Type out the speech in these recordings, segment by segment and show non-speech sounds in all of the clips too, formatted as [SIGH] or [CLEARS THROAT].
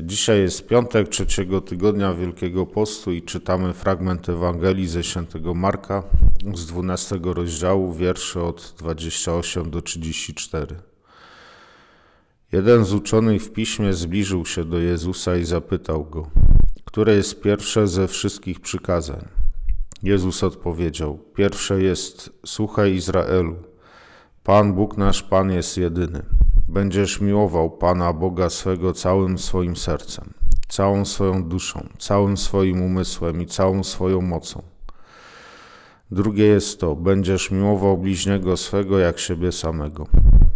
Dzisiaj jest piątek trzeciego tygodnia Wielkiego Postu i czytamy fragment Ewangelii ze świętego Marka z 12 rozdziału, wiersze od 28 do 34. Jeden z uczonych w piśmie zbliżył się do Jezusa i zapytał go, które jest pierwsze ze wszystkich przykazań. Jezus odpowiedział: Pierwsze jest: Słuchaj Izraelu. Pan Bóg nasz Pan jest jedyny. Będziesz miłował Pana Boga swego całym swoim sercem, całą swoją duszą, całym swoim umysłem i całą swoją mocą. Drugie jest to, będziesz miłował bliźniego swego jak siebie samego.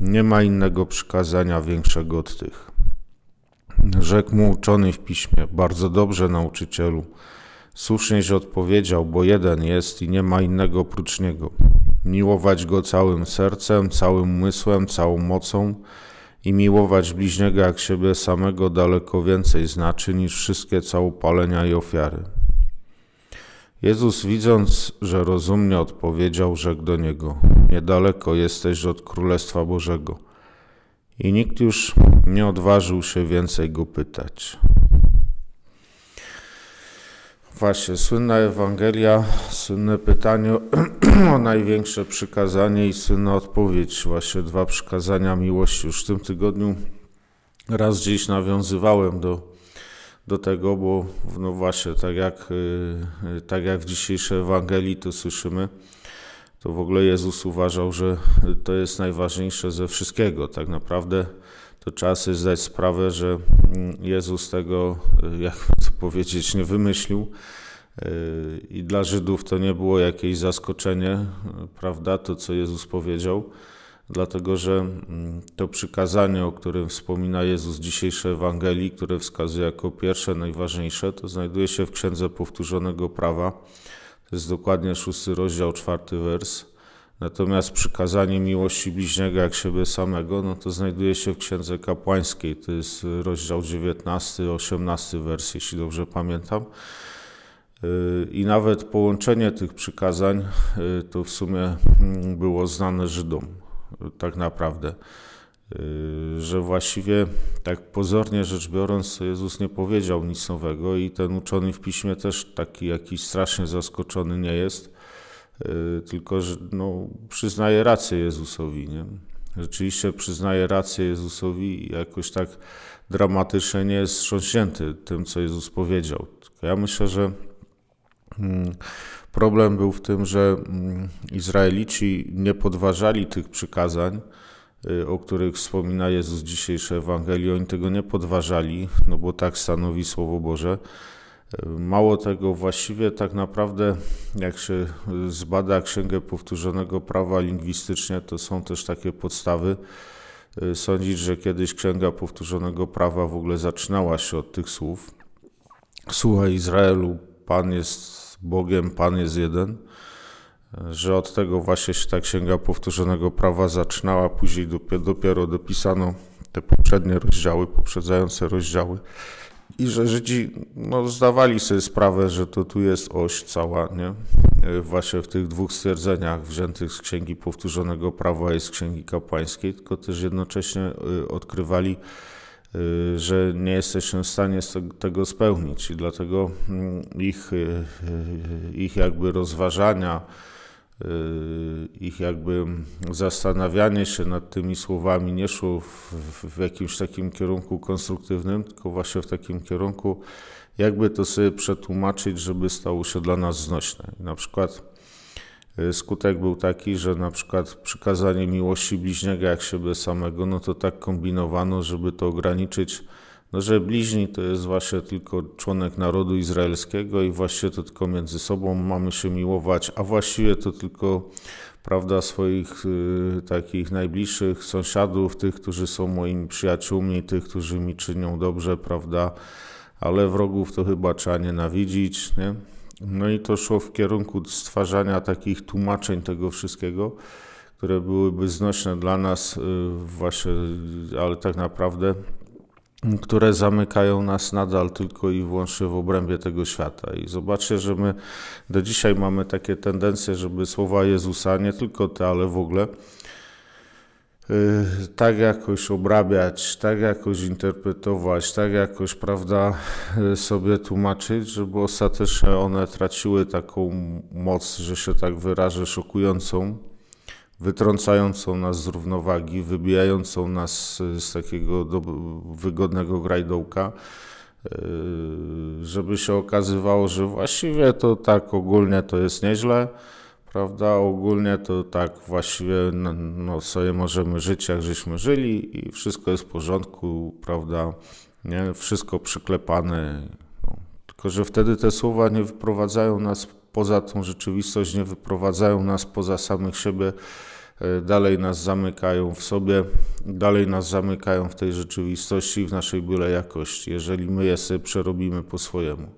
Nie ma innego przykazania większego od tych. Rzekł mu uczony w piśmie, bardzo dobrze nauczycielu. Słusznieś odpowiedział, bo jeden jest i nie ma innego prócz niego miłować Go całym sercem, całym umysłem, całą mocą i miłować bliźniego jak siebie samego daleko więcej znaczy niż wszystkie całopalenia i ofiary. Jezus widząc, że rozumnie odpowiedział, rzekł do niego: Niedaleko jesteś od Królestwa Bożego. I nikt już nie odważył się więcej go pytać. Właśnie, słynna Ewangelia, słynne pytanie [CLEARS THROAT] o największe przykazanie i słynna odpowiedź. Właśnie dwa przykazania miłości. Już w tym tygodniu raz gdzieś nawiązywałem do, do tego, bo no właśnie, tak jak, y, y, tak jak w dzisiejszej Ewangelii to słyszymy, to w ogóle Jezus uważał, że to jest najważniejsze ze wszystkiego. Tak naprawdę to trzeba sobie zdać sprawę, że mm, Jezus tego, e, jak to powiedzieć, nie wymyślił. E, I dla Żydów to nie było jakieś zaskoczenie, e, prawda, to co Jezus powiedział, dlatego że mm, to przykazanie, o którym wspomina Jezus w dzisiejszej Ewangelii, które wskazuje jako pierwsze, najważniejsze, to znajduje się w Księdze Powtórzonego Prawa. To jest dokładnie szósty rozdział, czwarty wers. Natomiast przykazanie miłości bliźniego jak siebie samego, no to znajduje się w Księdze Kapłańskiej. To jest y, rozdział 19, 18 wersji, jeśli dobrze pamiętam. Y, I nawet połączenie tych przykazań y, to w sumie mm, było znane Żydom, tak naprawdę. Że właściwie, tak pozornie rzecz biorąc, Jezus nie powiedział nic nowego, i ten uczony w piśmie też taki jakiś strasznie zaskoczony nie jest Y, tylko że no, przyznaje rację Jezusowi. Nie? Rzeczywiście przyznaje rację Jezusowi i jakoś tak dramatycznie nie jest wstrząśnięty tym, co Jezus powiedział. Tylko ja myślę, że mm, problem był w tym, że mm, Izraelici nie podważali tych przykazań, y, o których wspomina Jezus dzisiejszej Ewangelii. Oni tego nie podważali, no bo tak stanowi Słowo Boże Mało tego, właściwie tak naprawdę, jak się zbada księgę powtórzonego prawa lingwistycznie, to są też takie podstawy y, sądzić, że kiedyś księga powtórzonego prawa w ogóle zaczynała się od tych słów. Słuchaj Izraelu, Pan jest Bogiem, Pan jest jeden. Y, że od tego właśnie się ta księga powtórzonego prawa zaczynała, później dopiero, dopiero dopisano te poprzednie rozdziały, poprzedzające rozdziały. I że Żydzi no, zdawali sobie sprawę, że to tu jest oś cała, nie? E, właśnie w tych dwóch stwierdzeniach wziętych z Księgi Powtórzonego Prawa i z Księgi Kapłańskiej, tylko też jednocześnie e, odkrywali, e, że nie jesteśmy w stanie tego spełnić i dlatego mm, ich, ich jakby rozważania, Yy, ich jakby zastanawianie się nad tymi słowami nie szło w, w, jakimś takim kierunku konstruktywnym, tylko właśnie w takim kierunku, jakby to sobie przetłumaczyć, żeby stało się dla nas znośne. na przykład yy, skutek był taki, że na przykład przykazanie miłości bliźniego jak siebie samego, no to tak kombinowano, żeby to ograniczyć no, że bliźni to jest właśnie tylko członek narodu izraelskiego i właśnie to tylko między sobą mamy się miłować, a właściwie to tylko prawda, swoich y, takich najbliższych sąsiadów, tych, którzy są moimi przyjaciółmi, tych, którzy mi czynią dobrze, prawda, ale wrogów to chyba trzeba nienawidzić, nie? No i to szło w kierunku stwarzania takich tłumaczeń tego wszystkiego, które byłyby znośne dla nas, y, właśnie, ale tak naprawdę które zamykają nas nadal tylko i wyłącznie w obrębie tego świata. I zobaczcie, że my do dzisiaj mamy takie tendencje, żeby słowa Jezusa, nie tylko te, ale w ogóle, y, tak jakoś obrabiać, tak jakoś interpretować, tak jakoś, prawda, y, sobie tłumaczyć, żeby ostatecznie one traciły taką moc, że się tak wyrażę, szokującą wytrącającą nas z równowagi, wybijającą nas z takiego do, wygodnego grajdołka, e, żeby się okazywało, że właściwie to tak ogólnie to jest nieźle, prawda? Ogólnie to tak właściwie no, no sobie możemy żyć, jak żeśmy żyli i wszystko jest w porządku, prawda? Nie? Wszystko przyklepane. No. Tylko, że wtedy te słowa nie wyprowadzają nas poza tą rzeczywistość, nie wyprowadzają nas poza samych siebie, E, dalej nas zamykają w sobie, dalej nas zamykają w tej rzeczywistości, w naszej byle jakości, jeżeli my je sobie przerobimy po swojemu.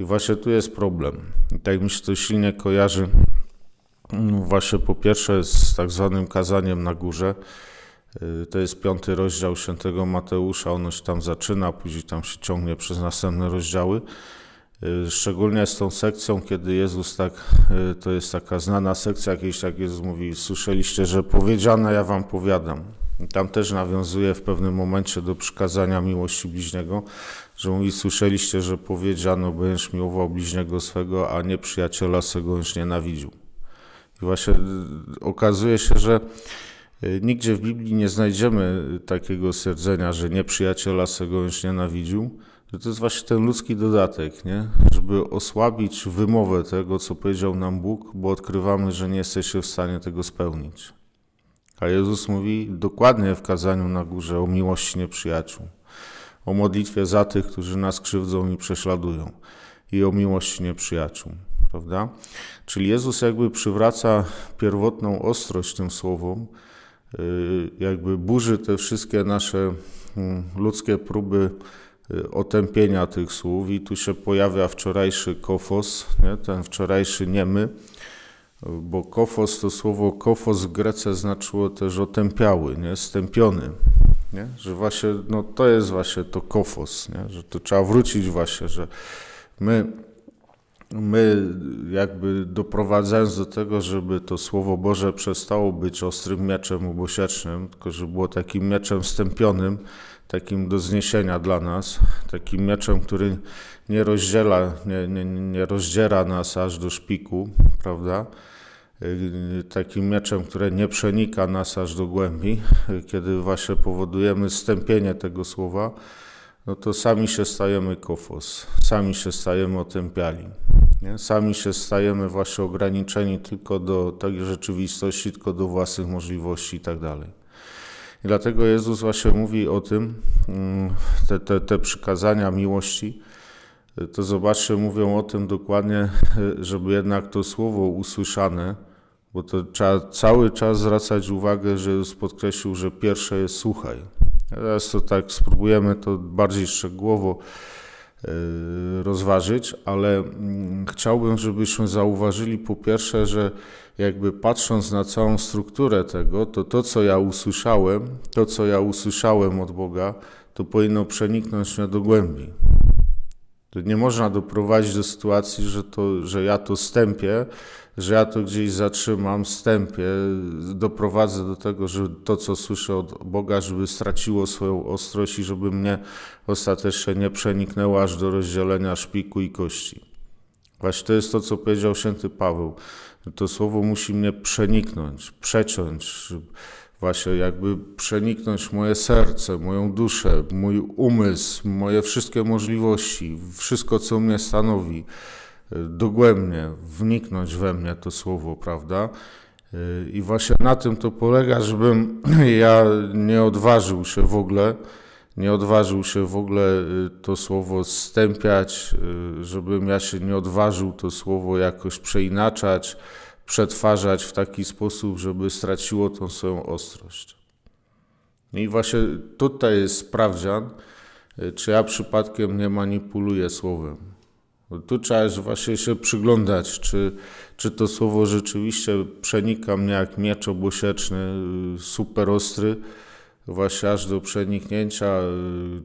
I właśnie tu jest problem. I tak mi się to silnie kojarzy no właśnie po pierwsze z tak zwanym kazaniem na górze. E, to jest piąty rozdział świętego Mateusza, ono się tam zaczyna, później tam się ciągnie przez następne rozdziały. Y, szczególnie z tą sekcją, kiedy Jezus tak, y, to jest taka znana sekcja, jakiejś tak Jezus mówi, słyszeliście, że powiedziane, ja wam powiadam. tam też nawiązuje w pewnym momencie do przykazania miłości bliźniego, że mówi, słyszeliście, że powiedziano, będziesz miłował bliźniego swego, a nie przyjaciela swego będziesz nienawidził. I właśnie y, okazuje się, że nigdzie w Biblii nie znajdziemy takiego stwierdzenia, że nieprzyjaciela swego będziesz nienawidził, że to jest właśnie ten ludzki dodatek, nie? żeby osłabić wymowę tego, co powiedział nam Bóg, bo odkrywamy, że nie jesteśmy w stanie tego spełnić. A Jezus mówi dokładnie w kazaniu na górze o miłości nieprzyjaciół, o modlitwie za tych, którzy nas krzywdzą i prześladują, i o miłości nieprzyjaciół. Prawda? Czyli Jezus jakby przywraca pierwotną ostrość tym słowom, y, jakby burzy te wszystkie nasze mm, ludzkie próby Y, otępienia tych słów i tu się pojawia wczorajszy kofos, nie? ten wczorajszy niemy, bo kofos to słowo kofos w Grece znaczyło też otępiały, nie? stępiony. Nie? Że właśnie, no to jest właśnie to kofos, nie? że to trzeba wrócić właśnie, że my, my jakby doprowadzając do tego, żeby to Słowo Boże przestało być ostrym mieczem obosiecznym, tylko żeby było takim mieczem stępionym, takim do zniesienia dla nas, takim mieczem, który nie rozdziela, nie, nie, nie rozdziera nas aż do szpiku, prawda? Y, takim mieczem, które nie przenika nas aż do głębi, y, kiedy właśnie powodujemy stępienie tego słowa, no to sami się stajemy kofos, sami się stajemy otępiali. Nie? Sami się stajemy właśnie ograniczeni tylko do takiej rzeczywistości, tylko do własnych możliwości i tak dalej. I dlatego Jezus właśnie mówi o tym, mm, te, te, te przykazania miłości, to zobaczcie, mówią o tym dokładnie, żeby jednak to słowo usłyszane, bo to trzeba cały czas zwracać uwagę, że Jezus podkreślił, że pierwsze jest słuchaj. Teraz to tak spróbujemy to bardziej szczegółowo e, rozważyć, ale mm, chciałbym, żebyśmy zauważyli po pierwsze, że jakby patrząc na całą strukturę tego, to to, co ja usłyszałem, to, co ja usłyszałem od Boga, to powinno przeniknąć mnie do głębi. To nie można doprowadzić do sytuacji, że, to, że ja to stępię, że ja to gdzieś zatrzymam, stępię, doprowadzę do tego, że to, co słyszę od Boga, żeby straciło swoją ostrość i żeby mnie ostatecznie nie przeniknęło aż do rozdzielenia szpiku i kości. Właśnie to jest to, co powiedział święty Paweł. No to słowo musi mnie przeniknąć, przeciąć, właśnie jakby przeniknąć moje serce, moją duszę, mój umysł, moje wszystkie możliwości, wszystko, co mnie stanowi, y, dogłębnie wniknąć we mnie to słowo, prawda? Y, I właśnie na tym to polega, żebym [CLEARS THROAT] ja nie odważył się w ogóle nie odważył się w ogóle y, to słowo stępiać, y, żebym ja się nie odważył to słowo jakoś przeinaczać, przetwarzać w taki sposób, żeby straciło tą swoją ostrość. No I właśnie tutaj jest sprawdzian, y, czy ja przypadkiem nie manipuluję słowem. tu trzeba właśnie się przyglądać, czy, czy to słowo rzeczywiście przenika mnie jak miecz obosieczny, super ostry, właśnie aż do przeniknięcia e,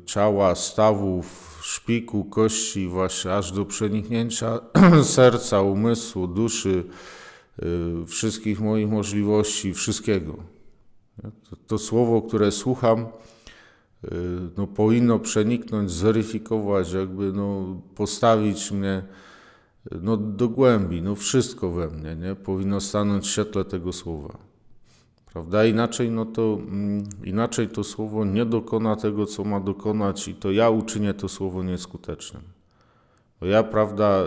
ciała, stawów, szpiku, kości, właśnie aż do przeniknięcia [CLEARS THROAT] serca, umysłu, duszy, e, wszystkich moich możliwości, wszystkiego. To, to słowo, które słucham, e, no, powinno przeniknąć, zweryfikować, jakby no, postawić mnie no, do głębi, no, wszystko we mnie nie? powinno stanąć w świetle tego słowa. Prawda? Inaczej, no to, mm, inaczej to słowo nie dokona tego, co ma dokonać, i to ja uczynię to słowo nieskutecznym. Bo ja, prawda,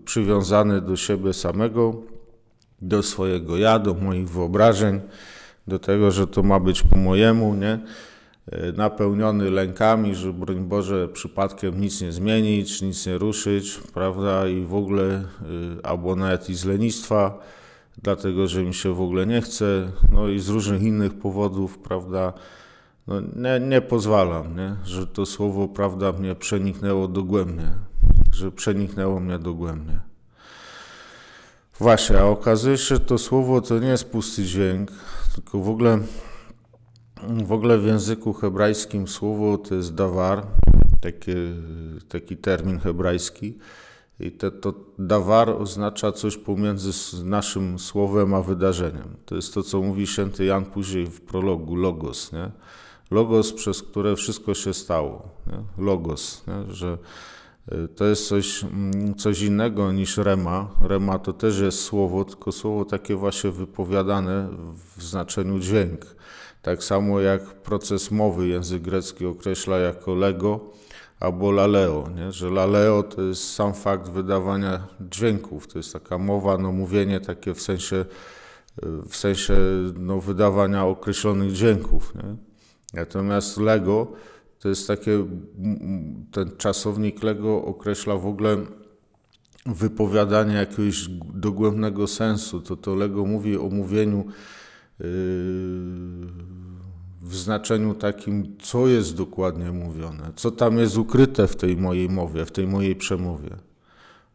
y, przywiązany do siebie samego, do swojego ja, do moich wyobrażeń, do tego, że to ma być po mojemu, nie? Y, napełniony lękami, że broń Boże przypadkiem nic nie zmienić, nic nie ruszyć, prawda, i w ogóle, y, albo nawet i z lenistwa, dlatego że mi się w ogóle nie chce, no i z różnych innych powodów, prawda, no nie, nie pozwalam, nie? że to słowo prawda mnie przeniknęło dogłębnie, że przeniknęło mnie dogłębnie. Właśnie, a okazuje się, że to słowo to nie jest pusty dźwięk, tylko w ogóle, w ogóle w języku hebrajskim słowo to jest dawar, taki, taki termin hebrajski, i te, to dawar oznacza coś pomiędzy naszym słowem a wydarzeniem. To jest to, co mówi święty Jan później w prologu, logos. Nie? Logos, przez które wszystko się stało. Nie? Logos, nie? że y, to jest coś, mm, coś innego niż rema. Rema to też jest słowo, tylko słowo takie właśnie wypowiadane w znaczeniu dźwięk. Tak samo jak proces mowy język grecki określa jako lego, albo laleo, nie? że laleo to jest sam fakt wydawania dźwięków, to jest taka mowa, no mówienie takie w sensie, e, w sensie no, wydawania określonych dźwięków. Nie? Natomiast lego to jest takie, ten czasownik lego określa w ogóle wypowiadanie jakiegoś dogłębnego sensu, to to lego mówi o mówieniu yy, w znaczeniu takim, co jest dokładnie mówione, co tam jest ukryte w tej mojej mowie, w tej mojej przemowie.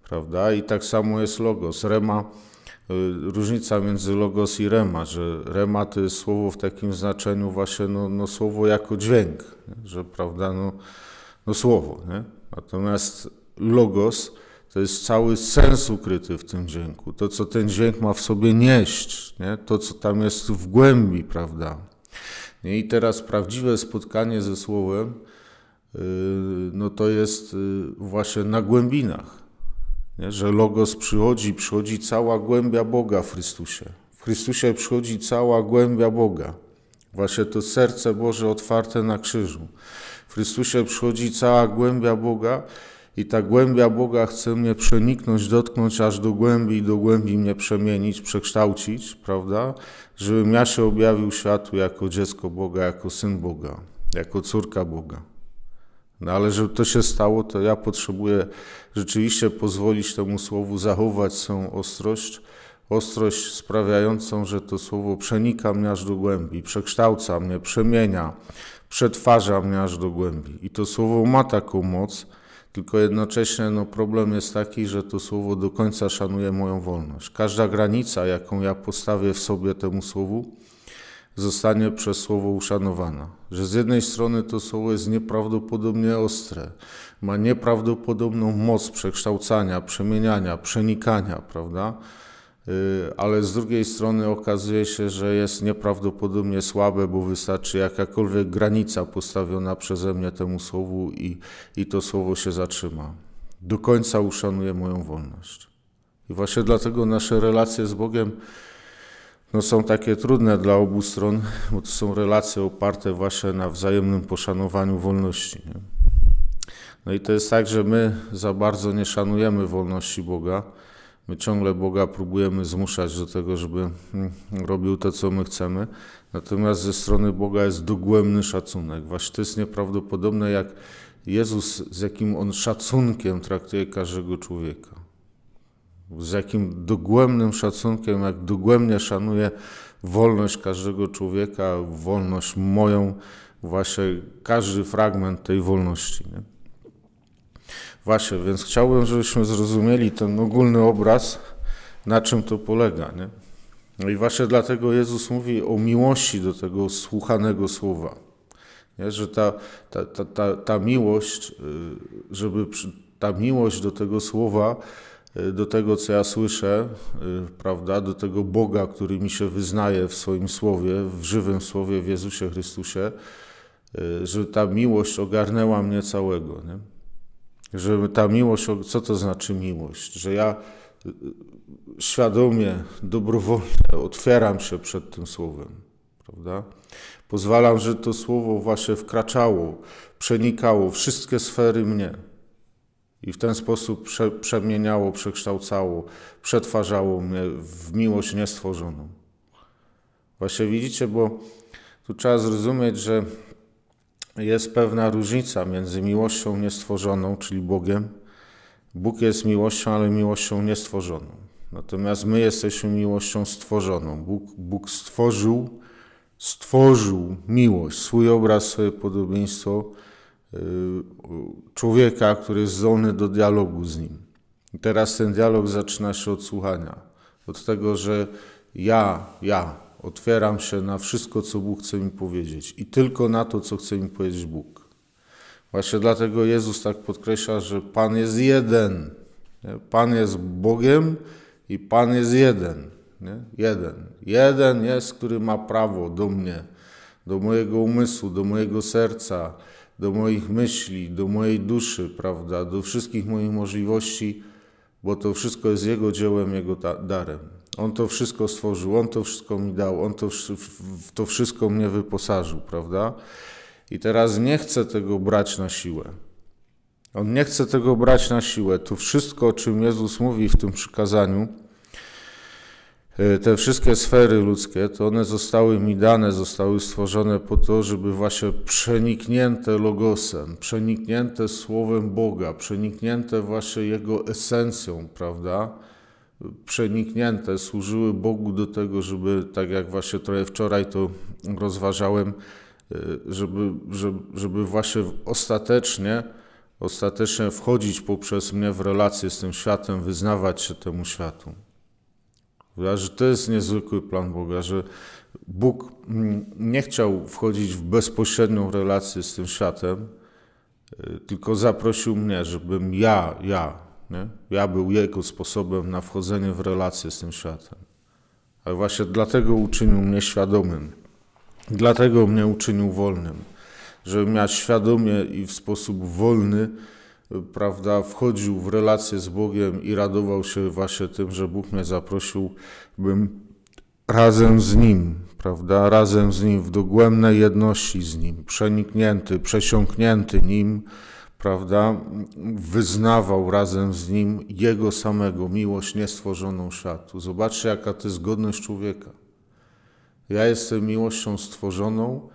Prawda? I tak samo jest logos. Rema, y, różnica między logos i rema, że rema to jest słowo w takim znaczeniu właśnie no, no słowo jako dźwięk, że prawda, no, no słowo. Nie? Natomiast logos to jest cały sens ukryty w tym dźwięku, to co ten dźwięk ma w sobie nieść, nie? to co tam jest w głębi, prawda. I teraz prawdziwe spotkanie ze Słowem, y, no to jest y, właśnie na głębinach, nie? że Logos przychodzi, przychodzi cała głębia Boga w Chrystusie. W Chrystusie przychodzi cała głębia Boga. Właśnie to serce Boże otwarte na krzyżu. W Chrystusie przychodzi cała głębia Boga, i ta głębia Boga chce mnie przeniknąć, dotknąć aż do głębi i do głębi mnie przemienić, przekształcić, prawda? Żebym ja się objawił światu jako dziecko Boga, jako syn Boga, jako córka Boga. No ale żeby to się stało, to ja potrzebuję rzeczywiście pozwolić temu słowu zachować swoją ostrość, ostrość sprawiającą, że to słowo przenika mnie aż do głębi, przekształca mnie, przemienia, przetwarza mnie aż do głębi. I to słowo ma taką moc, tylko jednocześnie no, problem jest taki, że to słowo do końca szanuje moją wolność. Każda granica, jaką ja postawię w sobie temu słowu, zostanie przez słowo uszanowana. Że z jednej strony to słowo jest nieprawdopodobnie ostre, ma nieprawdopodobną moc przekształcania, przemieniania, przenikania, prawda? Y, ale z drugiej strony okazuje się, że jest nieprawdopodobnie słabe, bo wystarczy jakakolwiek granica postawiona przeze mnie temu słowu i, i to słowo się zatrzyma. Do końca uszanuję moją wolność. I właśnie dlatego nasze relacje z Bogiem no, są takie trudne dla obu stron, bo to są relacje oparte właśnie na wzajemnym poszanowaniu wolności. Nie? No i to jest tak, że my za bardzo nie szanujemy wolności Boga My ciągle Boga próbujemy zmuszać do tego, żeby mm, robił to, co my chcemy. Natomiast ze strony Boga jest dogłębny szacunek. Właśnie to jest nieprawdopodobne, jak Jezus, z jakim on szacunkiem traktuje każdego człowieka. Z jakim dogłębnym szacunkiem, jak dogłębnie szanuje wolność każdego człowieka, wolność moją, właśnie każdy fragment tej wolności. Nie? Właśnie, więc chciałbym, żebyśmy zrozumieli ten ogólny obraz, na czym to polega. Nie? No i właśnie dlatego Jezus mówi o miłości do tego słuchanego słowa. Nie? Że ta, ta, ta, ta, ta miłość, y, żeby ta miłość do tego słowa, y, do tego, co ja słyszę, y, prawda, do tego Boga, który mi się wyznaje w swoim słowie, w żywym słowie w Jezusie Chrystusie, że ta miłość ogarnęła mnie całego. Nie? Że ta miłość, co to znaczy miłość? Że ja y, świadomie, dobrowolnie otwieram się przed tym słowem, prawda? Pozwalam, że to słowo właśnie wkraczało, przenikało wszystkie sfery mnie i w ten sposób prze, przemieniało, przekształcało, przetwarzało mnie w miłość niestworzoną. Właśnie widzicie, bo tu trzeba zrozumieć, że jest pewna różnica między miłością niestworzoną, czyli Bogiem. Bóg jest miłością, ale miłością niestworzoną. Natomiast my jesteśmy miłością stworzoną. Bóg, Bóg stworzył, stworzył miłość, swój obraz, swoje podobieństwo y, człowieka, który jest zdolny do dialogu z nim. I teraz ten dialog zaczyna się od słuchania, od tego, że ja, ja, Otwieram się na wszystko, co Bóg chce mi powiedzieć i tylko na to, co chce mi powiedzieć Bóg. Właśnie dlatego Jezus tak podkreśla, że Pan jest jeden. Nie? Pan jest Bogiem i Pan jest jeden. Nie? Jeden. Jeden jest, który ma prawo do mnie, do mojego umysłu, do mojego serca, do moich myśli, do mojej duszy, prawda, do wszystkich moich możliwości bo to wszystko jest Jego dziełem, Jego darem. On to wszystko stworzył, On to wszystko mi dał, On to, to wszystko mnie wyposażył, prawda? I teraz nie chcę tego brać na siłę. On nie chce tego brać na siłę. To wszystko, o czym Jezus mówi w tym przykazaniu, E, te wszystkie sfery ludzkie, to one zostały mi dane, zostały stworzone po to, żeby właśnie przeniknięte logosem, przeniknięte słowem Boga, przeniknięte właśnie jego esencją, prawda? Przeniknięte, służyły Bogu do tego, żeby, tak jak właśnie trochę wczoraj to rozważałem, e, żeby, żeby, żeby właśnie ostatecznie, ostatecznie wchodzić poprzez mnie w relację z tym światem, wyznawać się temu światu. Że to jest niezwykły plan Boga, że Bóg mm, nie chciał wchodzić w bezpośrednią relację z tym światem, e, tylko zaprosił mnie, żebym ja, ja, nie? ja był jego sposobem na wchodzenie w relację z tym światem. A właśnie dlatego uczynił mnie świadomym, dlatego mnie uczynił wolnym, żebym ja świadomie i w sposób wolny prawda, wchodził w relację z Bogiem i radował się właśnie tym, że Bóg mnie zaprosił, bym razem z Nim, prawda, razem z Nim, w dogłębnej jedności z Nim, przeniknięty, przesiąknięty Nim, prawda, wyznawał razem z Nim Jego samego, miłość niestworzoną światu. Zobaczcie, jaka to jest godność człowieka. Ja jestem miłością stworzoną,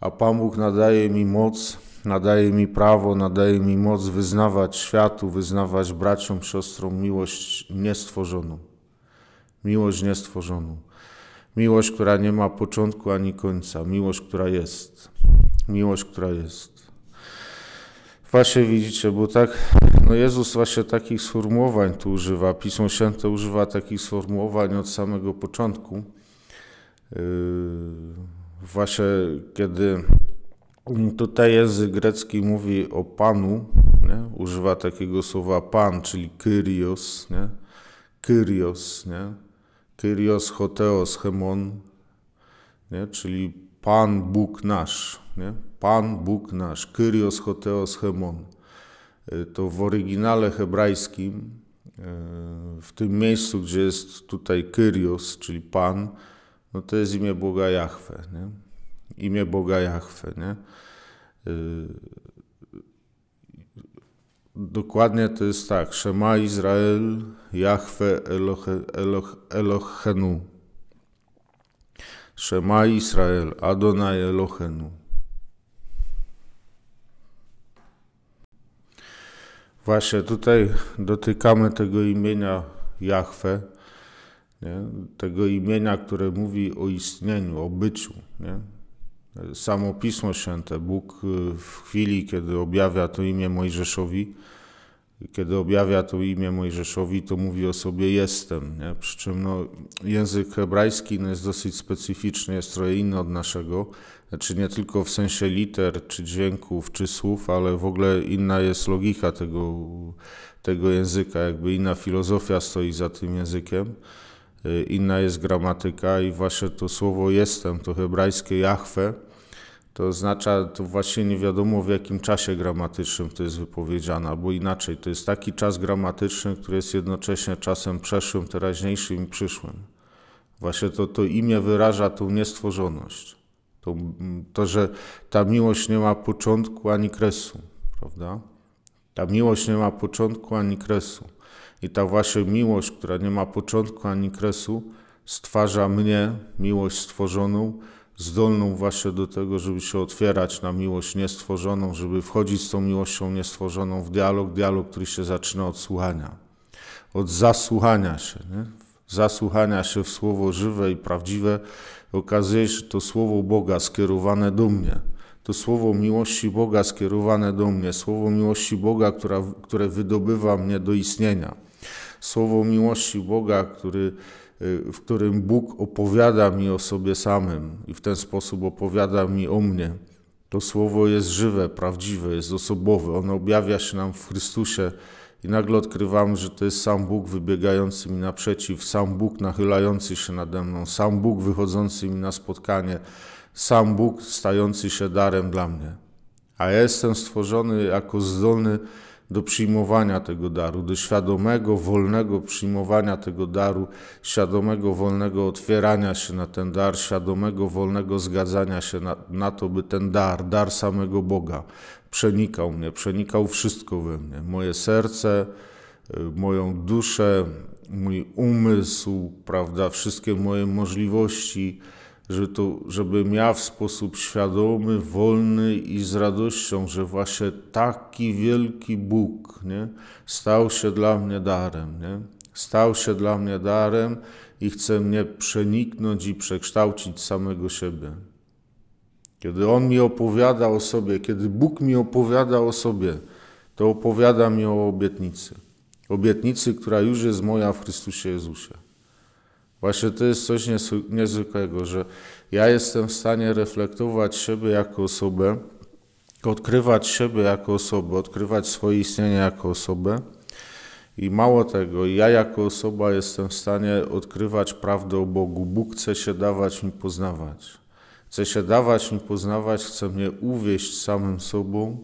a Pan Bóg nadaje mi moc, nadaje mi prawo, nadaje mi moc wyznawać światu, wyznawać braciom, siostrom miłość niestworzoną. Miłość niestworzoną. Miłość, która nie ma początku ani końca. Miłość, która jest. Miłość, która jest. Właśnie widzicie, bo tak, no Jezus właśnie takich sformułowań tu używa. Pismo Święte używa takich sformułowań od samego początku. Yy, właśnie kiedy Tutaj język grecki mówi o panu, nie? używa takiego słowa pan, czyli kyrios, nie? kyrios, nie? kyrios, hoteos, hemon, nie? czyli pan Bóg nasz, nie? pan Bóg nasz, kyrios, hoteos, hemon. Y, to w oryginale hebrajskim, y, w tym miejscu, gdzie jest tutaj kyrios, czyli pan, no to jest imię Boga Jahwe. Nie? imię Boga Jahwe, nie? Y, dokładnie to jest tak, Shema Izrael, Jahwe Elohe, Eloh, Elohenu. Shema Izrael, Adonai Elohenu. Właśnie tutaj dotykamy tego imienia Jahwe, nie? tego imienia, które mówi o istnieniu, o byciu. Nie? Samo Pismo Święte, Bóg y, w chwili, kiedy objawia to imię Mojżeszowi, kiedy objawia to imię Mojżeszowi, to mówi o sobie jestem. Nie? Przy czym no, język hebrajski no, jest dosyć specyficzny, jest trochę inny od naszego. Znaczy nie tylko w sensie liter, czy dźwięków, czy słów, ale w ogóle inna jest logika tego, tego języka, jakby inna filozofia stoi za tym językiem. Y, inna jest gramatyka i właśnie to słowo jestem, to hebrajskie jachwe, to oznacza, to właśnie nie wiadomo w jakim czasie gramatycznym to jest wypowiedziane, bo inaczej, to jest taki czas gramatyczny, który jest jednocześnie czasem przeszłym, teraźniejszym i przyszłym. Właśnie to, to imię wyraża tą niestworzoność. To, to, że ta miłość nie ma początku ani kresu, prawda? Ta miłość nie ma początku ani kresu. I ta właśnie miłość, która nie ma początku ani kresu, stwarza mnie, miłość stworzoną, zdolną właśnie do tego, żeby się otwierać na miłość niestworzoną, żeby wchodzić z tą miłością niestworzoną w dialog, dialog, który się zaczyna od słuchania, od zasłuchania się, nie? zasłuchania się w słowo żywe i prawdziwe. Okazuje się to słowo Boga skierowane do mnie. To słowo miłości Boga skierowane do mnie, słowo miłości Boga, która, które wydobywa mnie do istnienia słowo miłości Boga, który, y, w którym Bóg opowiada mi o sobie samym i w ten sposób opowiada mi o mnie. To słowo jest żywe, prawdziwe, jest osobowe. Ono objawia się nam w Chrystusie i nagle odkrywam, że to jest sam Bóg wybiegający mi naprzeciw, sam Bóg nachylający się nade mną, sam Bóg wychodzący mi na spotkanie, sam Bóg stający się darem dla mnie. A ja jestem stworzony jako zdolny do przyjmowania tego daru, do świadomego, wolnego przyjmowania tego daru, świadomego, wolnego otwierania się na ten dar, świadomego, wolnego zgadzania się na, na to, by ten dar, dar samego Boga, przenikał mnie, przenikał wszystko we mnie, moje serce, y, moją duszę, mój umysł, prawda, wszystkie moje możliwości żeby, to, żebym ja w sposób świadomy, wolny i z radością, że właśnie taki wielki Bóg nie, stał się dla mnie darem. Nie? Stał się dla mnie darem i chce mnie przeniknąć i przekształcić samego siebie. Kiedy On mi opowiada o sobie, kiedy Bóg mi opowiada o sobie, to opowiada mi o obietnicy. Obietnicy, która już jest moja w Chrystusie Jezusie. Właśnie to jest coś niezwykłego, że ja jestem w stanie reflektować siebie jako osobę, odkrywać siebie jako osobę, odkrywać swoje istnienie jako osobę. I mało tego, ja jako osoba jestem w stanie odkrywać prawdę o Bogu. Bóg chce się dawać mi poznawać. Chce się dawać mi poznawać, chce mnie uwieść samym sobą,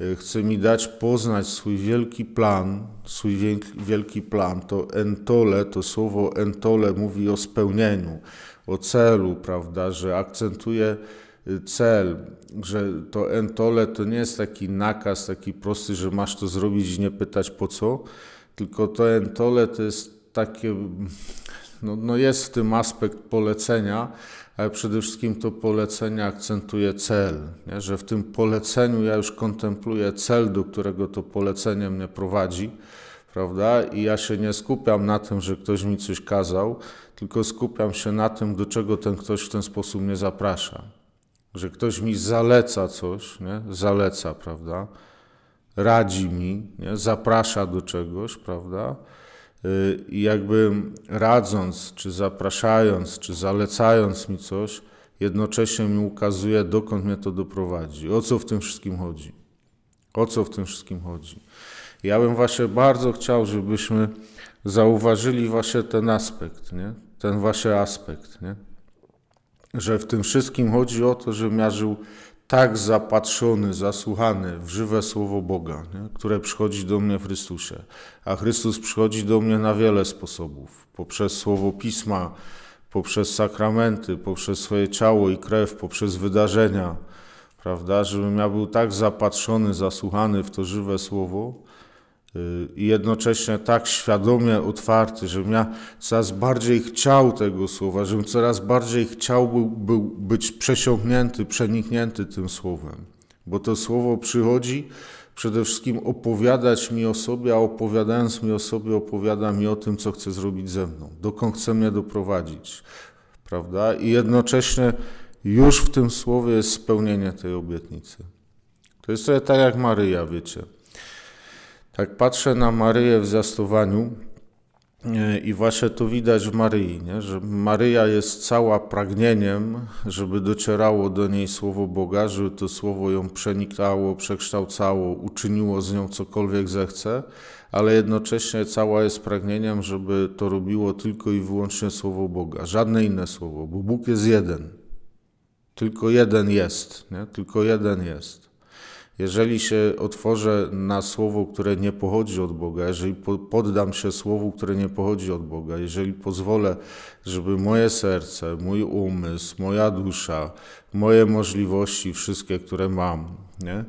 Y, chce mi dać poznać swój wielki plan, swój wielki plan. To entole, to słowo entole mówi o spełnieniu, o celu, prawda, że akcentuje y, cel, że to entole to nie jest taki nakaz, taki prosty, że masz to zrobić i nie pytać po co, tylko to entole to jest takie, no, no jest w tym aspekt polecenia, ale przede wszystkim to polecenie akcentuje cel, nie? że w tym poleceniu ja już kontempluję cel, do którego to polecenie mnie prowadzi, prawda? I ja się nie skupiam na tym, że ktoś mi coś kazał, tylko skupiam się na tym, do czego ten ktoś w ten sposób mnie zaprasza. Że ktoś mi zaleca coś, nie? zaleca, prawda? Radzi mi, nie? zaprasza do czegoś, prawda? Y, i jakby radząc, czy zapraszając, czy zalecając mi coś, jednocześnie mi ukazuje, dokąd mnie to doprowadzi, o co w tym wszystkim chodzi. O co w tym wszystkim chodzi. Ja bym właśnie bardzo chciał, żebyśmy zauważyli właśnie ten aspekt, nie? ten właśnie aspekt, nie? że w tym wszystkim chodzi o to, żebym ja żył tak zapatrzony, zasłuchany w żywe słowo Boga, nie? które przychodzi do mnie w Chrystusie. A Chrystus przychodzi do mnie na wiele sposobów: poprzez słowo pisma, poprzez sakramenty, poprzez swoje ciało i krew, poprzez wydarzenia. Prawda? Żebym ja był tak zapatrzony, zasłuchany w to żywe słowo, i jednocześnie tak świadomie otwarty, żebym ja coraz bardziej chciał tego słowa, żebym coraz bardziej chciał był, był być przesiąknięty, przeniknięty tym słowem. Bo to słowo przychodzi przede wszystkim opowiadać mi o sobie, a opowiadając mi o sobie, opowiada mi o tym, co chce zrobić ze mną, dokąd chce mnie doprowadzić. Prawda? I jednocześnie już w tym słowie jest spełnienie tej obietnicy. To jest trochę tak jak Maryja, wiecie tak patrzę na Maryję w zastuwaniu e, i właśnie tu widać w Maryi, nie? że Maryja jest cała pragnieniem, żeby docierało do niej Słowo Boga, żeby to Słowo ją przenikało, przekształcało, uczyniło z nią cokolwiek zechce, ale jednocześnie cała jest pragnieniem, żeby to robiło tylko i wyłącznie Słowo Boga, żadne inne Słowo, bo Bóg jest jeden. Tylko jeden jest, nie? tylko jeden jest. Jeżeli się otworzę na słowo, które nie pochodzi od Boga, jeżeli poddam się słowu, które nie pochodzi od Boga, jeżeli pozwolę, żeby moje serce, mój umysł, moja dusza, moje możliwości, wszystkie, które mam, nie?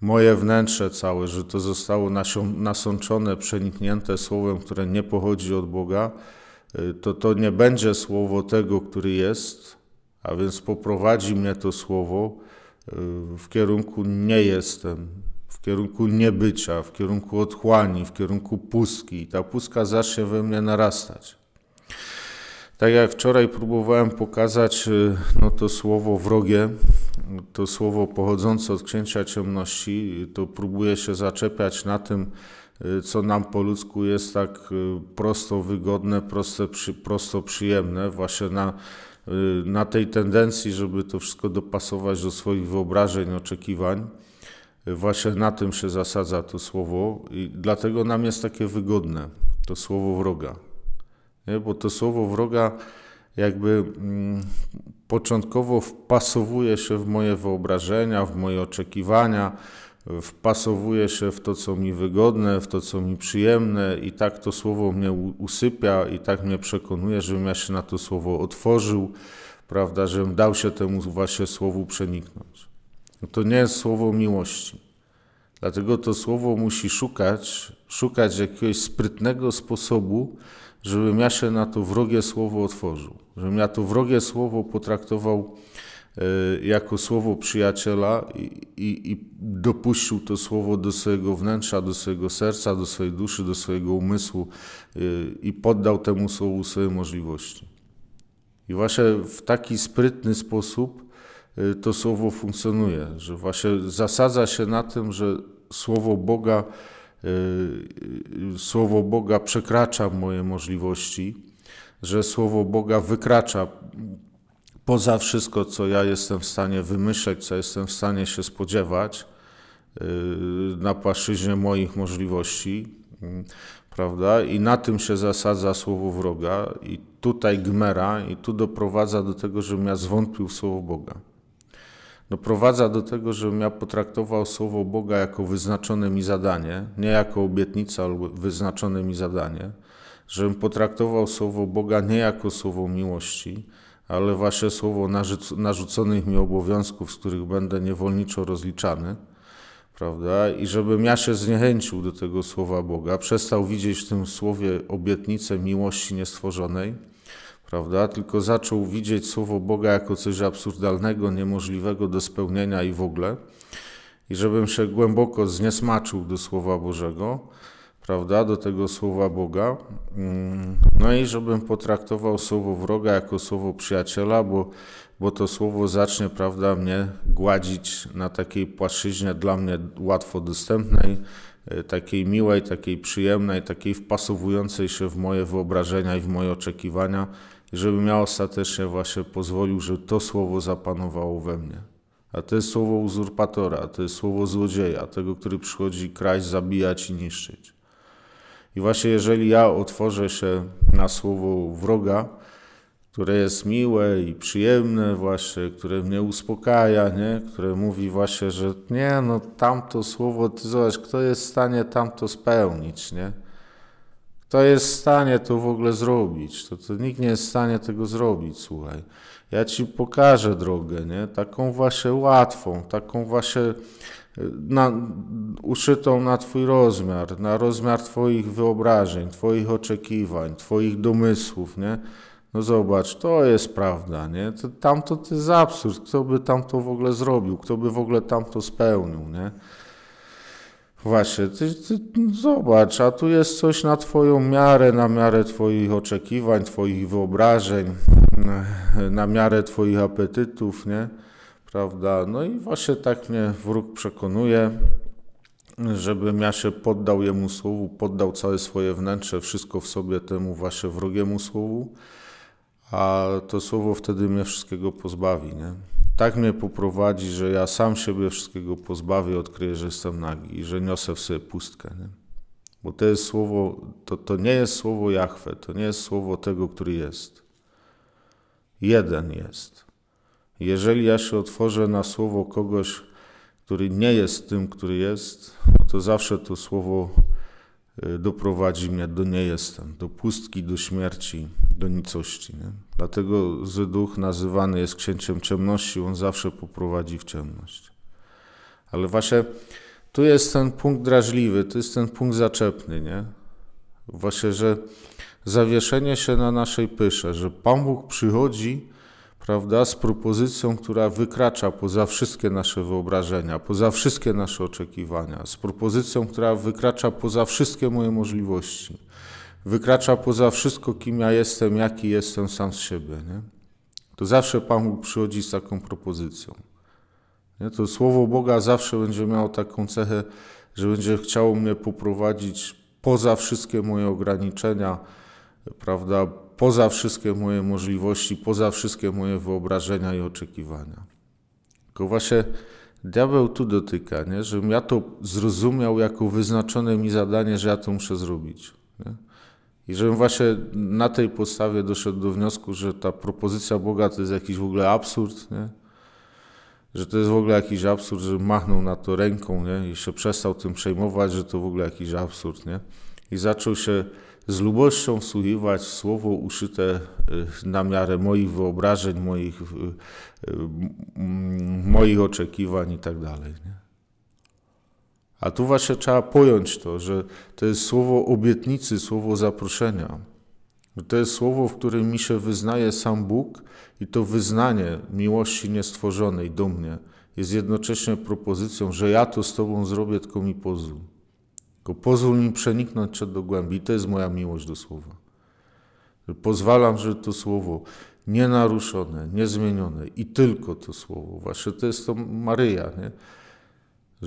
moje wnętrze całe, że to zostało nasączone, przeniknięte słowem, które nie pochodzi od Boga, y, to to nie będzie słowo tego, który jest, a więc poprowadzi mnie to słowo Y, w kierunku nie jestem, w kierunku niebycia, w kierunku otchłani, w kierunku pustki. I ta pustka zacznie we mnie narastać. Tak jak wczoraj próbowałem pokazać, y, no to słowo wrogie, to słowo pochodzące od księcia ciemności, y, to próbuje się zaczepiać na tym, co nam po ludzku jest tak prosto wygodne, proste, prosto przyjemne, właśnie na Y, na tej tendencji, żeby to wszystko dopasować do swoich wyobrażeń, oczekiwań. Y, właśnie na tym się zasadza to słowo i dlatego nam jest takie wygodne to słowo wroga. Nie? Bo to słowo wroga jakby mm, początkowo wpasowuje się w moje wyobrażenia, w moje oczekiwania, wpasowuje się w to, co mi wygodne, w to, co mi przyjemne, i tak to słowo mnie usypia, i tak mnie przekonuje, żebym ja się na to słowo otworzył, prawda, żebym dał się temu właśnie słowu przeniknąć. No to nie jest słowo miłości. Dlatego to słowo musi szukać, szukać jakiegoś sprytnego sposobu, żebym ja się na to wrogie słowo otworzył, żebym ja to wrogie słowo potraktował Y, jako słowo przyjaciela i, i, i, dopuścił to słowo do swojego wnętrza, do swojego serca, do swojej duszy, do swojego umysłu y, i poddał temu słowu swoje możliwości. I właśnie w taki sprytny sposób y, to słowo funkcjonuje, że właśnie zasadza się na tym, że słowo Boga, słowo Boga przekracza moje możliwości, że słowo Boga wykracza poza wszystko, co ja jestem w stanie wymyśleć, co jestem w stanie się spodziewać y, na płaszczyźnie moich możliwości, mm, prawda? I na tym się zasadza słowo wroga i tutaj gmera i tu doprowadza do tego, żebym ja zwątpił w słowo Boga. Doprowadza do tego, żebym ja potraktował słowo Boga jako wyznaczone mi zadanie, nie jako obietnica, ale wyznaczone mi zadanie, żebym potraktował słowo Boga nie jako słowo miłości, ale wasze słowo narzuconych mi obowiązków, z których będę niewolniczo rozliczany, prawda? I żebym ja się zniechęcił do tego słowa Boga, przestał widzieć w tym słowie obietnicę miłości niestworzonej, prawda? Tylko zaczął widzieć słowo Boga jako coś absurdalnego, niemożliwego do spełnienia i w ogóle. I żebym się głęboko zniesmaczył do słowa Bożego, prawda, do tego słowa Boga. Mm, no i żebym potraktował słowo wroga jako słowo przyjaciela, bo, bo to słowo zacznie, prawda, mnie gładzić na takiej płaszczyźnie dla mnie łatwo dostępnej, e, takiej miłej, takiej przyjemnej, takiej wpasowującej się w moje wyobrażenia i w moje oczekiwania, żebym ja ostatecznie właśnie pozwolił, żeby to słowo zapanowało we mnie. A to jest słowo uzurpatora, to jest słowo złodzieja, tego, który przychodzi kraść, zabijać i niszczyć. I właśnie jeżeli ja otworzę się na słowo wroga, które jest miłe i przyjemne właśnie, które mnie uspokaja, nie? które mówi właśnie, że nie, no tamto słowo, ty zobacz, kto jest w stanie tamto spełnić, nie? Kto jest w stanie to w ogóle zrobić? To, to nikt nie jest w stanie tego zrobić, słuchaj. Ja ci pokażę drogę, nie? Taką właśnie łatwą, taką właśnie na, uszytą na Twój rozmiar, na rozmiar Twoich wyobrażeń, Twoich oczekiwań, Twoich domysłów, nie? No zobacz, to jest prawda, nie? To, tamto to jest absurd. Kto by tamto w ogóle zrobił? Kto by w ogóle tamto spełnił, nie? Właśnie, ty, ty, zobacz, a tu jest coś na Twoją miarę, na miarę Twoich oczekiwań, Twoich wyobrażeń, na miarę Twoich apetytów, nie? prawda? No i właśnie tak mnie wróg przekonuje, żebym ja się poddał jemu słowu, poddał całe swoje wnętrze, wszystko w sobie temu właśnie wrogiemu słowu, a to słowo wtedy mnie wszystkiego pozbawi, nie? Tak mnie poprowadzi, że ja sam siebie wszystkiego pozbawię, odkryję, że jestem nagi i że niosę w sobie pustkę, nie? Bo to jest słowo, to, to nie jest słowo Jachwę, to nie jest słowo tego, który jest. Jeden jest. Jeżeli ja się otworzę na słowo kogoś, który nie jest tym, który jest, to zawsze to słowo e, doprowadzi mnie do niejestem, do pustki, do śmierci, do nicości. Nie? Dlatego zły duch nazywany jest księciem ciemności, on zawsze poprowadzi w ciemność. Ale właśnie tu jest ten punkt drażliwy, tu jest ten punkt zaczepny, nie? Właśnie, że zawieszenie się na naszej pysze, że Pan Bóg przychodzi, prawda, z propozycją, która wykracza poza wszystkie nasze wyobrażenia, poza wszystkie nasze oczekiwania, z propozycją, która wykracza poza wszystkie moje możliwości, wykracza poza wszystko, kim ja jestem, jaki jestem sam z siebie. Nie? To zawsze Pan Bóg przychodzi z taką propozycją. Nie? To słowo Boga zawsze będzie miało taką cechę, że będzie chciało mnie poprowadzić poza wszystkie moje ograniczenia, prawda, poza wszystkie moje możliwości, poza wszystkie moje wyobrażenia i oczekiwania. Tylko właśnie diabeł tu dotyka, nie? żebym ja to zrozumiał jako wyznaczone mi zadanie, że ja to muszę zrobić. Nie? I żebym właśnie na tej podstawie doszedł do wniosku, że ta propozycja Boga to jest jakiś w ogóle absurd, nie? że to jest w ogóle jakiś absurd, że machnął na to ręką nie? i się przestał tym przejmować, że to w ogóle jakiś absurd. Nie? I zaczął się z lubością wsłuchiwać słowo uszyte y, na miarę moich wyobrażeń, moich, y, y, moich oczekiwań itd. Tak A tu właśnie trzeba pojąć to, że to jest słowo obietnicy, słowo zaproszenia. To jest słowo, w którym mi się wyznaje sam Bóg i to wyznanie miłości niestworzonej do mnie jest jednocześnie propozycją, że ja to z Tobą zrobię, tylko mi pozwól. Tylko pozwól mi przeniknąć cię do głębi. I to jest moja miłość do Słowa. Pozwalam, że to Słowo nienaruszone, niezmienione i tylko to Słowo. Właśnie to jest to Maryja, nie?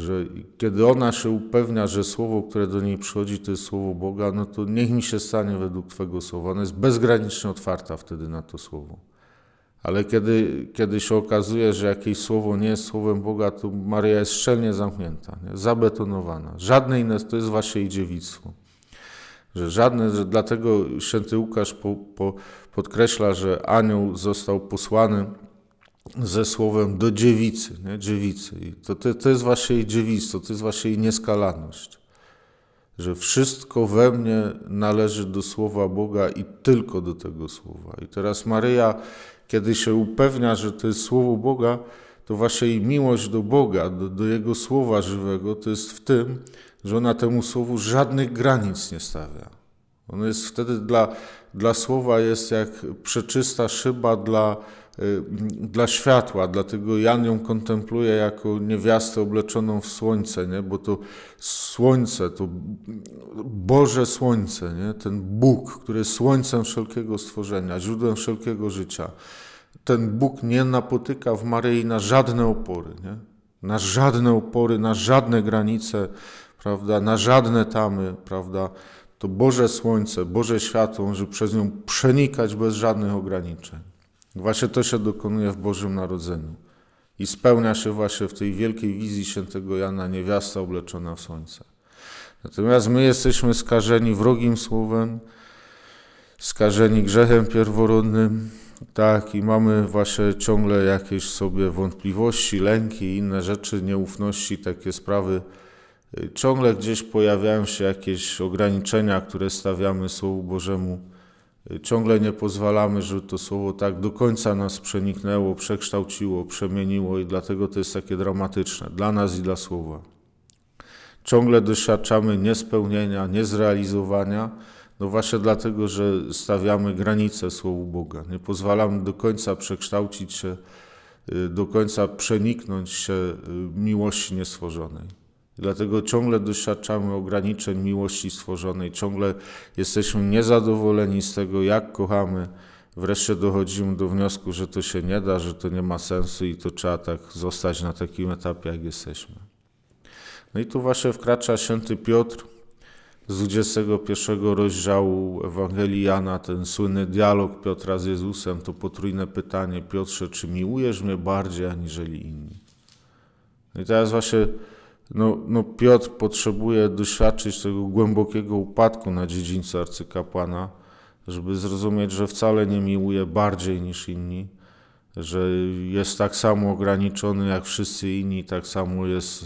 że kiedy ona się upewnia, że Słowo, które do niej przychodzi, to jest Słowo Boga, no to niech mi się stanie według Twojego Słowa. Ona jest bezgranicznie otwarta wtedy na to Słowo. Ale kiedy, kiedy się okazuje, że jakieś słowo nie jest słowem Boga, to Maria jest szczelnie zamknięta, nie? zabetonowana. Żadne inne, to jest właśnie jej dziewictwo. Że żadne, że dlatego święty Łukasz po, po, podkreśla, że anioł został posłany ze słowem do dziewicy, nie? dziewicy. I to, to, to jest właśnie jej dziewictwo, to jest właśnie jej nieskalaność. Że wszystko we mnie należy do słowa Boga i tylko do tego słowa. I teraz Maryja kiedy się upewnia, że to jest Słowo Boga, to właśnie i miłość do Boga, do, do Jego Słowa żywego, to jest w tym, że ona temu Słowu żadnych granic nie stawia. On jest wtedy dla, dla Słowa jest jak przeczysta szyba dla, Y, dla światła, dlatego Jan ją kontempluje jako niewiastę obleczoną w słońce, nie? bo to słońce, to Boże słońce, nie? ten Bóg, który jest słońcem wszelkiego stworzenia, źródłem wszelkiego życia. Ten Bóg nie napotyka w Maryi na żadne opory, nie? na żadne opory, na żadne granice, prawda? na żadne tamy, prawda? to Boże słońce, Boże światło, że przez nią przenikać bez żadnych ograniczeń. Właśnie to się dokonuje w Bożym Narodzeniu. I spełnia się właśnie w tej wielkiej wizji świętego Jana niewiasta obleczona w słońce. Natomiast my jesteśmy skażeni wrogim słowem, skażeni grzechem pierworodnym, tak, i mamy właśnie ciągle jakieś sobie wątpliwości, lęki, inne rzeczy, nieufności, takie sprawy. Ciągle gdzieś pojawiają się jakieś ograniczenia, które stawiamy Słowu Bożemu ciągle nie pozwalamy, żeby to słowo tak do końca nas przeniknęło, przekształciło, przemieniło i dlatego to jest takie dramatyczne dla nas i dla słowa. Ciągle doświadczamy niespełnienia, niezrealizowania, no właśnie dlatego, że stawiamy granice słowu Boga. Nie pozwalamy do końca przekształcić się, y, do końca przeniknąć się y, miłości niestworzonej. Dlatego ciągle doświadczamy ograniczeń miłości stworzonej, ciągle jesteśmy niezadowoleni z tego, jak kochamy. Wreszcie dochodzimy do wniosku, że to się nie da, że to nie ma sensu i to trzeba tak zostać na takim etapie, jak jesteśmy. No i tu właśnie wkracza święty Piotr z 21 rozdziału Ewangelii Jana, ten słynny dialog Piotra z Jezusem, to potrójne pytanie, Piotrze, czy miłujesz mnie bardziej aniżeli inni? No i teraz właśnie no, no Piotr potrzebuje doświadczyć tego głębokiego upadku na dziedzińcu arcykapłana, żeby zrozumieć, że wcale nie miłuje bardziej niż inni, że jest tak samo ograniczony jak wszyscy inni, tak samo jest,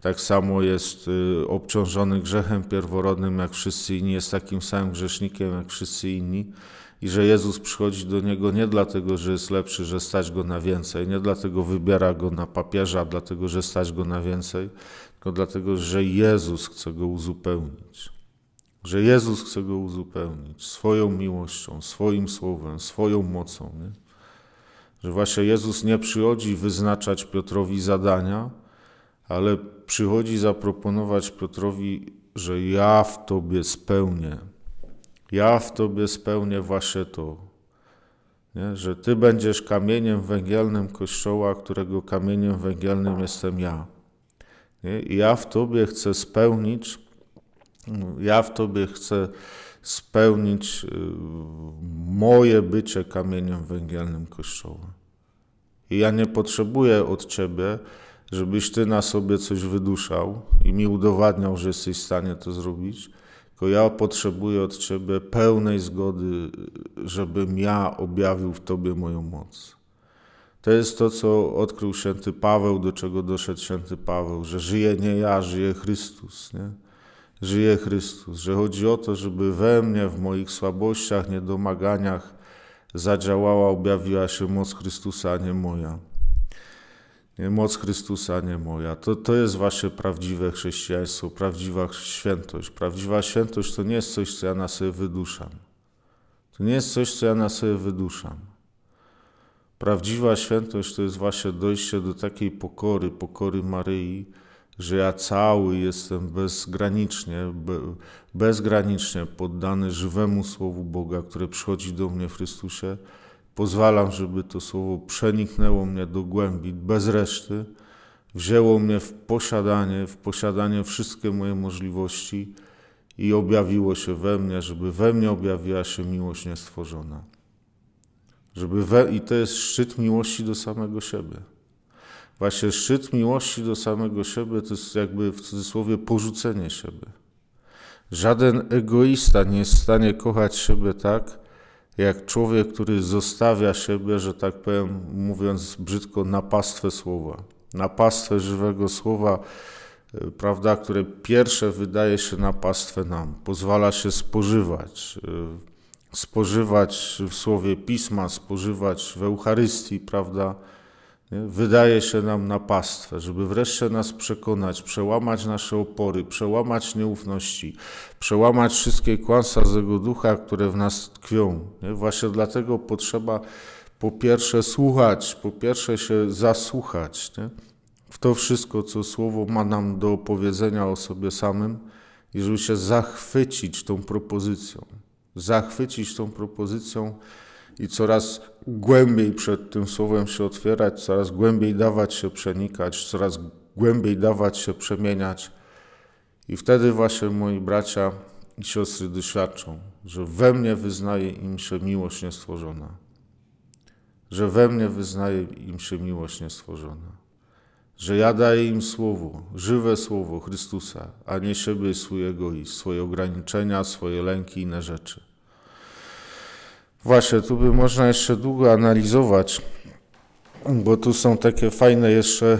tak samo jest y, obciążony grzechem pierworodnym jak wszyscy inni, jest takim samym grzesznikiem jak wszyscy inni i że Jezus przychodzi do niego nie dlatego, że jest lepszy, że stać go na więcej, nie dlatego wybiera go na papieża, dlatego, że stać go na więcej, tylko dlatego, że Jezus chce go uzupełnić. Że Jezus chce go uzupełnić swoją miłością, swoim słowem, swoją mocą. Nie? Że właśnie Jezus nie przychodzi wyznaczać Piotrowi zadania, ale przychodzi zaproponować Piotrowi, że ja w tobie spełnię ja w Tobie spełnię waszytu. Nie? Że Ty będziesz kamieniem węgielnym Kościoła, którego kamieniem węgielnym jestem ja. Nie? I ja w Tobie chcę spełnić, ja w Tobie chcę spełnić y, moje bycie kamieniem węgielnym Kościoła. I ja nie potrzebuję od Ciebie, żebyś Ty na sobie coś wyduszał i mi udowadniał, że jesteś w stanie to zrobić, tylko ja potrzebuję od Ciebie pełnej zgody, żebym ja objawił w Tobie moją moc. To jest to, co odkrył święty Paweł, do czego doszedł święty Paweł, że żyje nie ja, żyje Chrystus. Nie? Żyje Chrystus, że chodzi o to, żeby we mnie, w moich słabościach, niedomaganiach zadziałała, objawiła się moc Chrystusa, a nie moja nie, moc Chrystusa, nie moja. To, to jest właśnie prawdziwe chrześcijaństwo, prawdziwa świętość. Prawdziwa świętość to nie jest coś, co ja na sobie wyduszam. To nie jest coś, co ja na sobie wyduszam. Prawdziwa świętość to jest właśnie dojście do takiej pokory, pokory Maryi, że ja cały jestem bezgranicznie, be, bezgranicznie poddany żywemu Słowu Boga, które przychodzi do mnie w Chrystusie Pozwalam, żeby to słowo przeniknęło mnie do głębi, bez reszty, wzięło mnie w posiadanie, w posiadanie wszystkie moje możliwości i objawiło się we mnie, żeby we mnie objawiła się miłość niestworzona. Żeby we, I to jest szczyt miłości do samego siebie. Właśnie szczyt miłości do samego siebie to jest jakby w cudzysłowie porzucenie siebie. Żaden egoista nie jest w stanie kochać siebie tak, jak człowiek, który zostawia siebie, że tak powiem, mówiąc brzydko, na pastwę słowa, na pastwę żywego słowa, e, prawda, które pierwsze wydaje się na pastwę nam, pozwala się spożywać, e, spożywać w słowie pisma, spożywać w Eucharystii, prawda wydaje się nam na pastwę, żeby wreszcie nas przekonać, przełamać nasze opory, przełamać nieufności, przełamać wszystkie kłamstwa złego ducha, które w nas tkwią. Właśnie dlatego potrzeba po pierwsze słuchać, po pierwsze się zasłuchać nie? w to wszystko, co Słowo ma nam do opowiedzenia o sobie samym i żeby się zachwycić tą propozycją. Zachwycić tą propozycją, i coraz głębiej przed tym słowem się otwierać, coraz głębiej dawać się przenikać, coraz głębiej dawać się przemieniać. I wtedy właśnie moi bracia i siostry doświadczą, że we mnie wyznaje im się miłość niestworzona. Że we mnie wyznaje im się miłość niestworzona. Że ja daję im słowo, żywe słowo Chrystusa, a nie siebie, swojego i swoje ograniczenia, swoje lęki i inne rzeczy Właśnie, tu by można jeszcze długo analizować, bo tu są takie fajne jeszcze,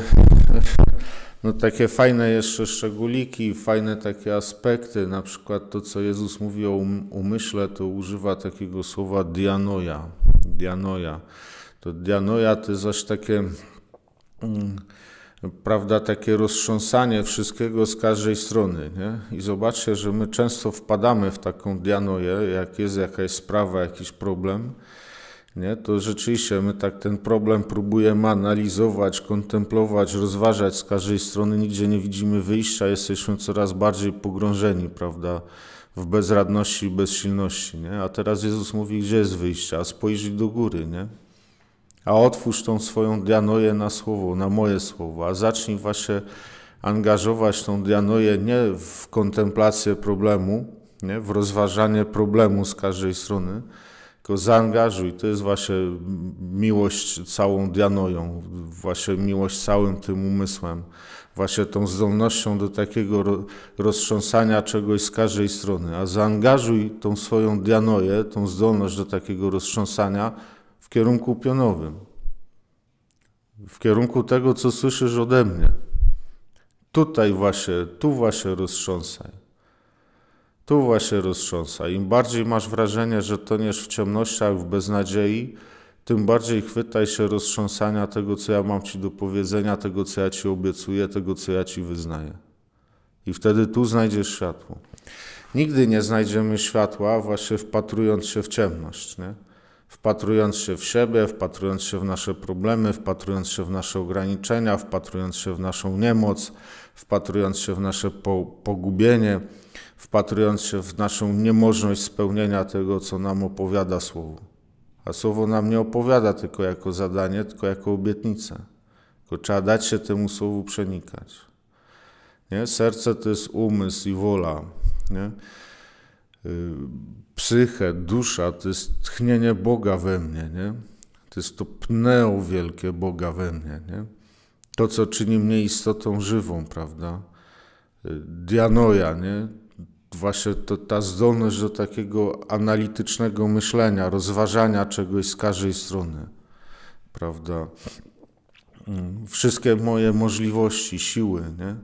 [LAUGHS] no takie fajne jeszcze szczególiki, fajne takie aspekty, na przykład to, co Jezus mówi o um-, umyśle, to używa takiego słowa dianoja, dianoja. To dianoja to jest aż takie... Mm, prawda, takie roztrząsanie wszystkiego z każdej strony. Nie? I zobaczcie, że my często wpadamy w taką dianoję, jak jest jakaś sprawa, jakiś problem, nie? to rzeczywiście my tak ten problem próbujemy analizować, kontemplować, rozważać z każdej strony, nigdzie nie widzimy wyjścia, jesteśmy coraz bardziej pogrążeni, prawda, w bezradności i bezsilności. Nie? A teraz Jezus mówi, gdzie jest wyjście, a spojrzyj do góry, nie? a otwórz tą swoją dianoję na słowo, na moje słowo, a zacznij właśnie angażować tą dianoję nie w kontemplację problemu, nie? w rozważanie problemu z każdej strony, tylko zaangażuj. To jest właśnie miłość całą dianoją, właśnie miłość całym tym umysłem, właśnie tą zdolnością do takiego roztrząsania czegoś z każdej strony. A zaangażuj tą swoją dianoję, tą zdolność do takiego roztrząsania w kierunku pionowym, w kierunku tego, co słyszysz ode mnie. Tutaj właśnie, tu właśnie roztrząsaj. Tu właśnie roztrząsaj. Im bardziej masz wrażenie, że toniesz w ciemnościach, w beznadziei, tym bardziej chwytaj się roztrząsania tego, co ja mam Ci do powiedzenia, tego, co ja Ci obiecuję, tego, co ja Ci wyznaję. I wtedy tu znajdziesz światło. Nigdy nie znajdziemy światła, właśnie wpatrując się w ciemność. Nie? wpatrując się w siebie, wpatrując się w nasze problemy, wpatrując się w nasze ograniczenia, wpatrując się w naszą niemoc, wpatrując się w nasze po pogubienie, wpatrując się w naszą niemożność spełnienia tego, co nam opowiada Słowo. A Słowo nam nie opowiada tylko jako zadanie, tylko jako obietnicę. Tylko trzeba dać się temu Słowu przenikać. Nie? Serce to jest umysł i wola. Nie? Y, psychę, dusza, to jest tchnienie Boga we mnie, nie? To jest to pneu wielkie Boga we mnie, nie? To, co czyni mnie istotą żywą, prawda? Dianoja, nie? Właśnie to, ta zdolność do takiego analitycznego myślenia, rozważania czegoś z każdej strony, prawda? Wszystkie moje możliwości, siły, nie?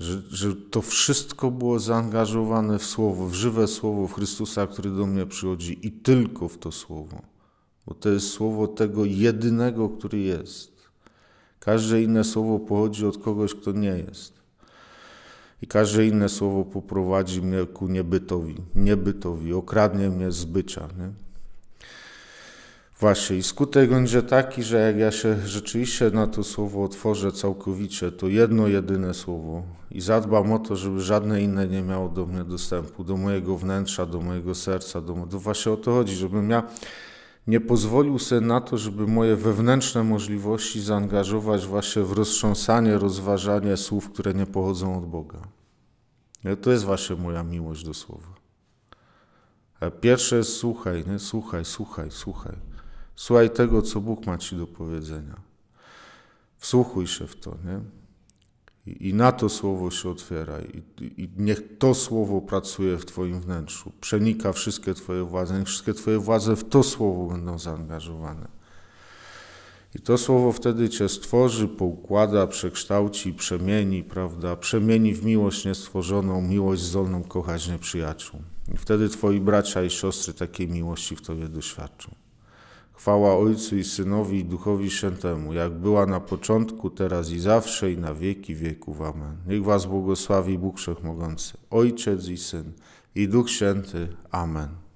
Że, że to wszystko było zaangażowane w słowo, w żywe słowo Chrystusa, który do mnie przychodzi i tylko w to słowo. Bo to jest słowo tego jedynego, który jest. Każde inne słowo pochodzi od kogoś, kto nie jest. I każde inne słowo poprowadzi mnie ku niebytowi, niebytowi, okradnie mnie z bycia. Nie? Właśnie i skutek będzie taki, że jak ja się rzeczywiście na to słowo otworzę całkowicie, to jedno jedyne słowo i zadbam o to, żeby żadne inne nie miało do mnie dostępu, do mojego wnętrza, do mojego serca, do, do właśnie o to chodzi, żebym ja nie pozwolił sobie na to, żeby moje wewnętrzne możliwości zaangażować właśnie w roztrząsanie, rozważanie słów, które nie pochodzą od Boga. To jest właśnie moja miłość do słowa. E, pierwsze jest słuchaj, nie? słuchaj, słuchaj, słuchaj. Słuchaj tego, co Bóg ma ci do powiedzenia. Wsłuchuj się w to, nie? I, i na to słowo się otwieraj. I, I, niech to słowo pracuje w Twoim wnętrzu. Przenika wszystkie Twoje władze. Niech wszystkie Twoje władze w to słowo będą zaangażowane. I to słowo wtedy Cię stworzy, poukłada, przekształci, przemieni, prawda? Przemieni w miłość niestworzoną, miłość zdolną kochać nieprzyjaciół. I wtedy Twoi bracia i siostry takiej miłości w Tobie doświadczą. Chwała Ojcu i Synowi i Duchowi Świętemu, jak była na początku, teraz i zawsze, i na wieki wieków. Amen. Niech Was błogosławi Bóg Wszechmogący, Ojciec i Syn, i Duch Święty. Amen.